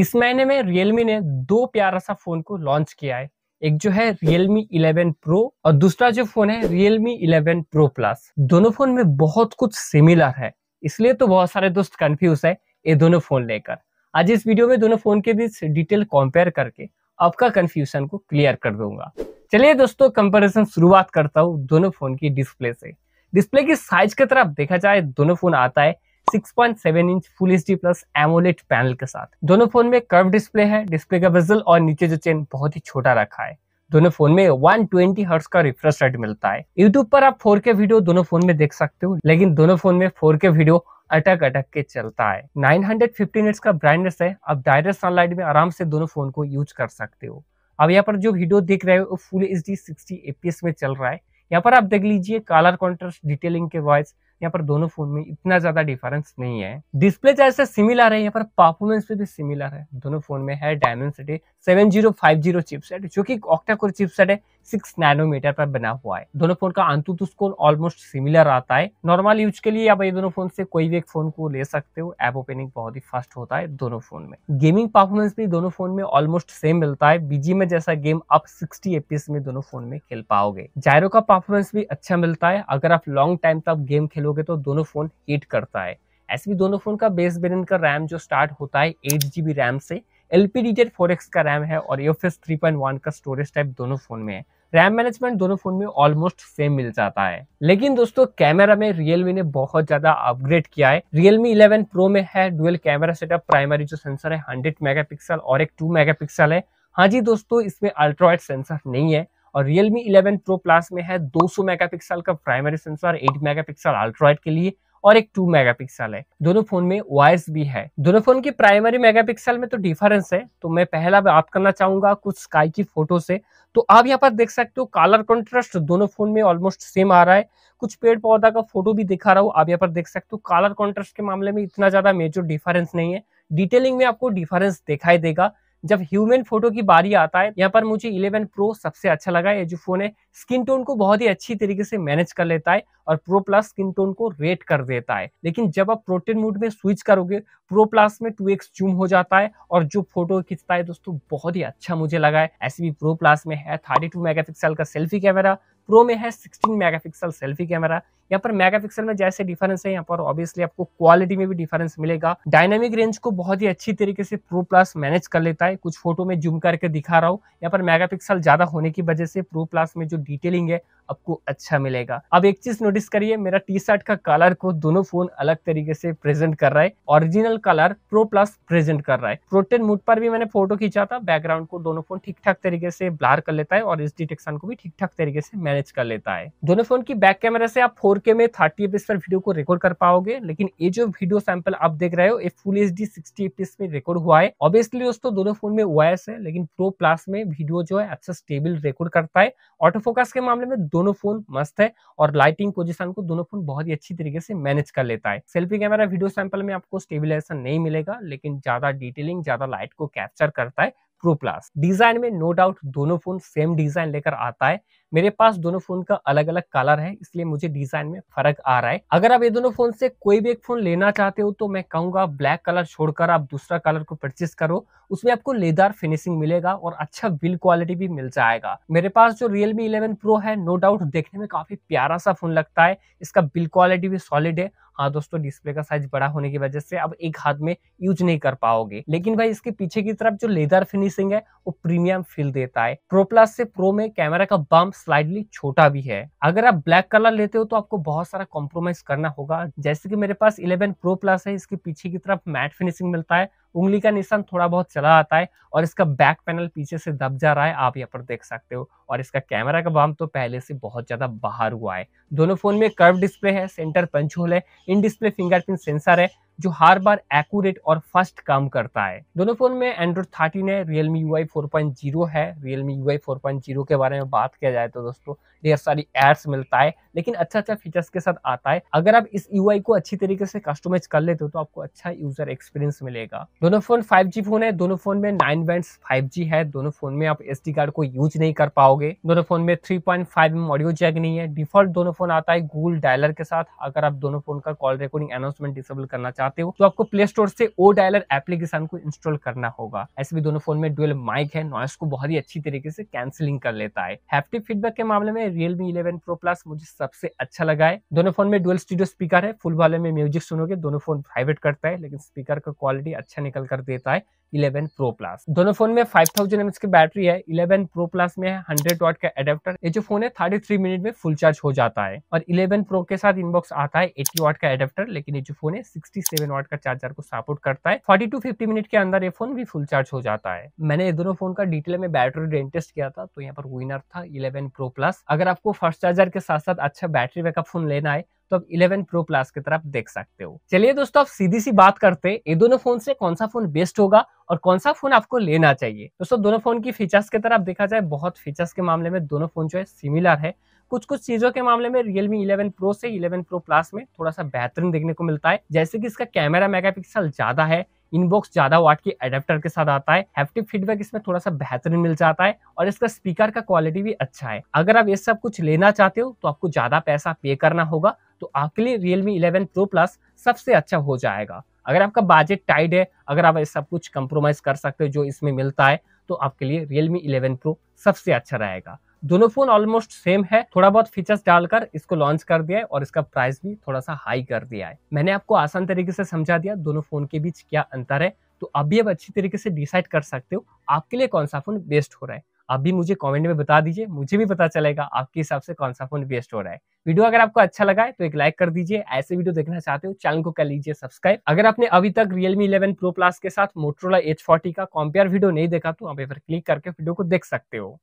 इस महीने में रियलमी ने दो प्यारा सा फोन को लॉन्च किया है एक जो है Realme 11 Pro और दूसरा जो फोन है Realme 11 Pro Plus दोनों फोन में बहुत कुछ सिमिलर है इसलिए तो बहुत सारे दोस्त कंफ्यूज है ये दोनों फोन लेकर आज इस वीडियो में दोनों फोन के बीच डिटेल कंपेयर करके आपका कंफ्यूजन को क्लियर कर दूंगा चलिए दोस्तों कंपैरिजन शुरुआत करता हूँ दोनों फोन की डिस्प्ले से डिस्प्ले की साइज की तरफ देखा जाए दोनों फोन आता है 6.7 inch full H plus AMOLED panel के साथ दोनों फोन में कर्व डिस्प्ले है डिस्प्ले का बेजल और नीचे जो चेन बहुत ही छोटा रखा है दोनों फोन में 120 ट्वेंटी का रिफ्रेश रेट मिलता है यूट्यूब पर आप 4K वीडियो दोनों फोन में देख सकते हो लेकिन दोनों फोन में 4K वीडियो अटक अटक के चलता है नाइन हंड्रेड का ब्राइटनेस है आप डायरेक्ट सनलाइट में आराम से दोनों फोन को यूज कर सकते हो अब यहाँ पर जो वीडियो देख रहे हो फुल एच डी सिक्सटी में चल रहा है यहाँ पर आप देख लीजिए कलर कॉन्ट्रास्ट डिटेलिंग के वॉइस यहाँ पर दोनों फोन में इतना ज्यादा डिफरेंस नहीं है डिस्प्ले चार्ज से सिमिलर है यहाँ पर परफॉर्मेंस भी सिमिलर है दोनों फोन में है Dimensity seven zero five zero chipset जो की ऑक्टा कोर चिपसेट है सिक्स नैनोमीटर पर बना हुआ है दोनों फोन का अंतुत स्कोर ऑलमोस्ट सिमिलर आता है नॉर्मल यूज के लिए आप ये दोनों फोन से कोई भी एक फोन को ले सकते हो ऐप ओपनिंग बहुत ही फास्ट होता है दोनों फोन में गेमिंग परफॉर्मेंस भी दोनों फोन में ऑलमोस्ट सेम मिलता है बीजी में जैसा गेम आप सिक्सटी एपीएस में दोनों फोन में खेल पाओगे जायरो का परफॉर्मेंस भी अच्छा मिलता है अगर आप लॉन्ग टाइम तक गेम खेलो करोगे तो दोनों फ़ोन हीट करता है ऐसे भी दोनों फ़ोन का बेस वेरियंट का रैम जो स्टार्ट होता है एट जी रैम से L P D Z four X का रैम है और F S three point one का स्टोरेज टाइप दोनों फ़ोन में है रैम मैनेजमेंट दोनों फोन में ऑलमोस्ट सेम मिल जाता है लेकिन दोस्तों कैमरा में रियलमी ने बहुत ज्यादा अपग्रेड किया है रियलमी 11 प्रो में है डुअल कैमरा सेटअप प्राइमरी जो सेंसर है 100 मेगापिक्सल और एक 2 मेगापिक्सल है हाँ जी दोस्तों इसमें अल्ट्राइड सेंसर नहीं है और Realme 11 Pro Plus में है 200 मेगापिक्सल का प्राइमरी सेंसर 8 मेगापिक्सल अल्ट्राइट के लिए और एक 2 मेगापिक्सल है दोनों फोन में वॉयस भी है दोनों फोन की प्राइमरी मेगापिक्सल में तो डिफरेंस है तो मैं पहला बात करना चाहूंगा कुछ स्काई की फोटो से तो आप यहाँ पर देख सकते हो कलर कंट्रास्ट दोनों फोन में ऑलमोस्ट सेम आ रहा है कुछ पेड़ पौधा का फोटो भी दिखा रहा हूँ आप यहाँ पर देख सकते हो कलर कॉन्ट्रास्ट के मामले में इतना ज्यादा मेजर डिफरेंस नहीं है डिटेलिंग में आपको डिफरेंस दिखाई देगा जब ह्यूमन फोटो की बारी आता है यहाँ पर मुझे इलेवन प्रो सबसे अच्छा लगा है जो फोन है स्किन टोन को बहुत ही अच्छी तरीके से मैनेज कर लेता है और प्रो प्लस स्किन टोन को रेट कर देता है लेकिन जब आप प्रोटेन मोड में स्विच करोगे प्रो प्लस में टू एक्स जूम हो जाता है और जो फोटो खींचता है दोस्तों बहुत ही अच्छा मुझे लगा है ऐसे भी प्रो प्लस में है थर्टी टू का सेल्फी कैमरा प्रो में है सिक्सटीन मेगा सेल्फी कैमरा यहाँ पर मेगापिक्सल में जैसे डिफरेंस है यहाँ पर ऑब्वियसली आपको क्वालिटी में भी डिफरेंस मिलेगा डायनामिक रेंज को बहुत ही अच्छी तरीके से प्रो प्लस मैनेज कर लेता है कुछ फोटो में जूम करके दिखा रहा हूँ यहाँ पर मेगापिक्सल ज्यादा होने की वजह से प्रो प्लस में जो डिटेलिंग है आपको अच्छा मिलेगा अब एक चीज नोटिस करिए मेरा टी शर्ट का कलर को दोनों फोन अलग तरीके से प्रेजेंट कर रहा है original colour pro plus present कर रहा है प्रोटेन मूड पर भी मैंने फोटो खींचा था बैकग्राउंड को दोनों फोन ठीक ठाक तरीके से ब्लार कर लेता है और इस डिटेक्शन को भी ठीक ठाक तरीके से मैनेज कर लेता है दोनों फोन की बैक कैमरा से आप फोर के में थर्टी एफ पर वीडियो को रिकॉर्ड कर पाओगे लेकिन ये जो वीडियो सैंपल आप देख रहे हो ये full H D sixty F में रिकॉर्ड हुआ है ऑब्वियसली दोस्तों दोनों फोन में वॉयस है लेकिन प्रो प्लस में वीडियो जो है अच्छा स्टेबल रिकॉर्ड करता है ऑटो फोकस के मामले में दोनों फोन मस्त है और लाइटिंग पोजिशन को दोनों फोन बहुत ही अच्छी तरीके से मैनेज कर लेता है सेल्फी कैमरा वीडियो सैंपल में आपको स्टेबिलाईजेशन नहीं मिलेगा लेकिन ज्यादा डिटेलिंग ज्यादा लाइट को कैप्चर करता है प्रो प्लस डिजाइन में नो डाउट दोनों फोन सेम डिजाइन लेकर आता है मेरे पास दोनों फोन का अलग अलग कलर है इसलिए मुझे डिजाइन में फर्क आ रहा है अगर आप ये दोनों फोन से कोई भी एक फोन लेना चाहते हो तो मैं कहूंगा ब्लैक कलर छोड़कर आप दूसरा कलर को परचेस करो उसमें आपको लेदार फिनिशिंग मिलेगा और अच्छा बिल क्वालिटी भी मिल जाएगा मेरे पास जो रियलमी इलेवन प्रो है नो डाउट देखने में काफी प्यारा सा फोन लगता है इसका बिल क्वालिटी भी सॉलिड है हाँ दोस्तों डिस्प्ले का साइज बड़ा होने की वजह से अब एक हाथ में यूज नहीं कर पाओगे लेकिन भाई इसके पीछे की तरफ जो लेदर फिनिशिंग है वो प्रीमियम फील देता है प्रो प्लस से प्रो में कैमरा का बम्प स्लाइडली छोटा भी है अगर आप ब्लैक कलर लेते हो तो आपको बहुत सारा कॉम्प्रोमाइज करना होगा जैसे कि मेरे पास 11 प्रो प्लस है इसके पीछे की तरफ मैट फिनिशिंग मिलता है उंगली का निशान थोड़ा बहुत चला आता है और इसका बैक पैनल पीछे से दब जा रहा है आप यहाँ पर देख सकते हो और इसका कैमरा का बाम तो पहले से बहुत ज़्यादा बाहर हुआ है दोनों फोन में कर्व डिस्प्ले है सेंटर पंच होल है इन डिस्प्ले फिंगरप्रिंट सेंसर है जो हर बार एक्यूरेट और फास्ट काम करता है दोनों फोन में एंड्रॉइड थर्टीन है Realme U I four point zero है Realme U I four point zero के बारे में बात किया जाए तो दोस्तों ढेर सारी एड्स मिलता है लेकिन अच्छा अच्छा फीचर्स के साथ आता है अगर आप इस यू को अच्छी तरीके से कस्टमाइज कर लेते हो तो आपको अच्छा यूजर एक्सपीरियंस मिलेगा दोनों फोन फाइव फोन है दोनों फोन में नाइन बैंड फाइव है दोनों फोन में आप एस कार्ड को यूज नहीं कर पाओगे दोनों फोन में three point five audio jack नहीं है डिफॉल्ट दोनों फोन आता है गूगल डायलर के साथ अगर आप दोनों फोन का कॉल रिकॉर्डिंग अनाउंसमेंट डिसेबल करना चाहते चाहते हो तो आपको प्ले स्टोर से ओ डायलर एप्लीकेशन को इंस्टॉल करना होगा ऐसे भी दोनों फोन में डुअल माइक है नॉइस को बहुत ही अच्छी तरीके से कैंसिलिंग कर लेता है हैप्टिक फीडबैक के मामले में रियलमी इलेवन प्रो प्लस मुझे सबसे अच्छा लगा है दोनों फोन में डुअल स्टूडियो स्पीकर है फुल वॉल्यूम में म्यूजिक सुनोगे दोनों फोन प्राइवेट करता है लेकिन स्पीकर का क्वालिटी अच्छा निकल कर देता है 11 प्रो प्लस दोनों फोन में 5000 थाउजेंड की बैटरी है 11 प्रो प्लस में है 100 वॉट का एडेप्टर ये जो फोन है 33 मिनट में फुल चार्ज हो जाता है और 11 प्रो के साथ इनबॉक्स आता है 80 वॉट का एडेप्टर लेकिन ये जो फोन है 67 वॉट का चार्जर को सपोर्ट करता है 40 टू 50 मिनट के अंदर ये फोन भी फुल चार्ज हो जाता है मैंने ये दोनों फोन का डिटेल में बैटरी रेन टेस्ट किया था तो यहाँ पर विनर था इलेवन प्रो प्लस अगर आपको फर्स्ट चार्जर के साथ साथ अच्छा बैटरी बैकअप फोन लेना है तो आप इलेवन प्रो प्लस की तरफ देख सकते हो चलिए दोस्तों आप सीधी सी बात करते हैं ये दोनों फोन से कौन सा फोन बेस्ट होगा और कौन सा फोन आपको लेना चाहिए दोस्तों दोनों फोन की फीचर्स की तरफ देखा जाए बहुत फीचर्स के मामले में दोनों फोन जो है सिमिलर है कुछ कुछ चीजों के मामले में Realme 11 Pro से 11 Pro Plus में थोड़ा सा बेहतरीन देखने को मिलता है जैसे कि इसका कैमरा मेगापिक्सल ज्यादा है इनबॉक्स ज्यादा वाट की एडेप्टर के साथ आता है हैप्टिक फीडबैक इसमें थोड़ा सा बेहतरीन मिल जाता है और इसका स्पीकर का क्वालिटी भी अच्छा है अगर आप ये सब कुछ लेना चाहते हो तो आपको ज्यादा पैसा पे करना होगा तो आपके लिए रियलमी इलेवन प्रो प्लस सबसे अच्छा हो जाएगा अगर आपका बजट टाइट है अगर आप सब कुछ कंप्रोमाइज कर सकते हो जो इसमें मिलता है तो आपके लिए रियलमी इलेवन प्रो सबसे अच्छा रहेगा दोनों फोन ऑलमोस्ट सेम है थोड़ा बहुत फीचर्स डालकर इसको लॉन्च कर दिया है और इसका प्राइस भी थोड़ा सा हाई कर दिया है मैंने आपको आसान तरीके से समझा दिया दोनों फोन के बीच क्या अंतर है तो अभी आप अच्छी तरीके से डिसाइड कर सकते हो आपके लिए कौन सा फोन बेस्ट हो रहा है आप भी मुझे कमेंट में बता दीजिए मुझे भी पता चलेगा आपके हिसाब से कौन सा फोन बेस्ट हो रहा है वीडियो अगर आपको अच्छा लगा है तो एक लाइक कर दीजिए ऐसे वीडियो देखना चाहते हो चैनल को कर लीजिए सब्सक्राइब अगर आपने अभी तक रियलमी इलेवन प्रो प्लस के साथ मोट्रोला एच फोर्टी का कॉम्पेयर वीडियो नहीं देखा तो आप एक बार क्लिक करके वीडियो को देख सकते हो